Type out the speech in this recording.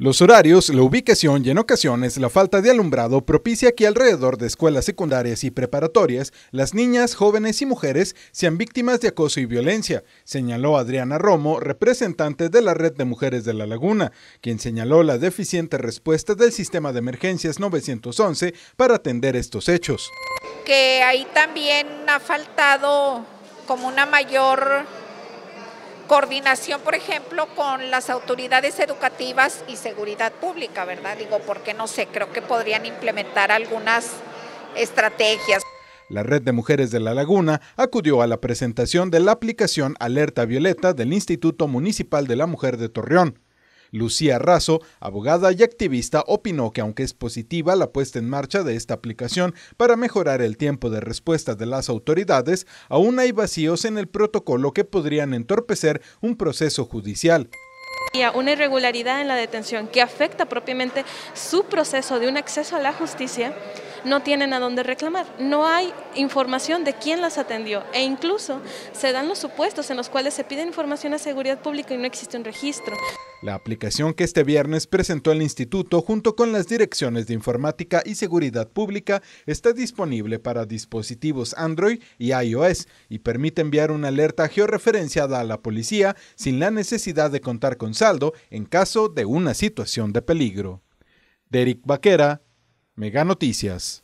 Los horarios, la ubicación y en ocasiones la falta de alumbrado propicia que alrededor de escuelas secundarias y preparatorias las niñas, jóvenes y mujeres sean víctimas de acoso y violencia, señaló Adriana Romo, representante de la Red de Mujeres de la Laguna, quien señaló la deficiente respuesta del sistema de emergencias 911 para atender estos hechos. Que ahí también ha faltado como una mayor coordinación, por ejemplo, con las autoridades educativas y seguridad pública, ¿verdad? Digo, porque no sé, creo que podrían implementar algunas estrategias. La Red de Mujeres de la Laguna acudió a la presentación de la aplicación Alerta Violeta del Instituto Municipal de la Mujer de Torreón. Lucía Razo, abogada y activista, opinó que aunque es positiva la puesta en marcha de esta aplicación para mejorar el tiempo de respuesta de las autoridades, aún hay vacíos en el protocolo que podrían entorpecer un proceso judicial una irregularidad en la detención que afecta propiamente su proceso de un acceso a la justicia no tienen a dónde reclamar. No hay información de quién las atendió e incluso se dan los supuestos en los cuales se pide información a seguridad pública y no existe un registro. La aplicación que este viernes presentó el instituto junto con las direcciones de informática y seguridad pública está disponible para dispositivos Android y iOS y permite enviar una alerta georreferenciada a la policía sin la necesidad de contar con saldo en caso de una situación de peligro. Derek Vaquera, Mega Noticias.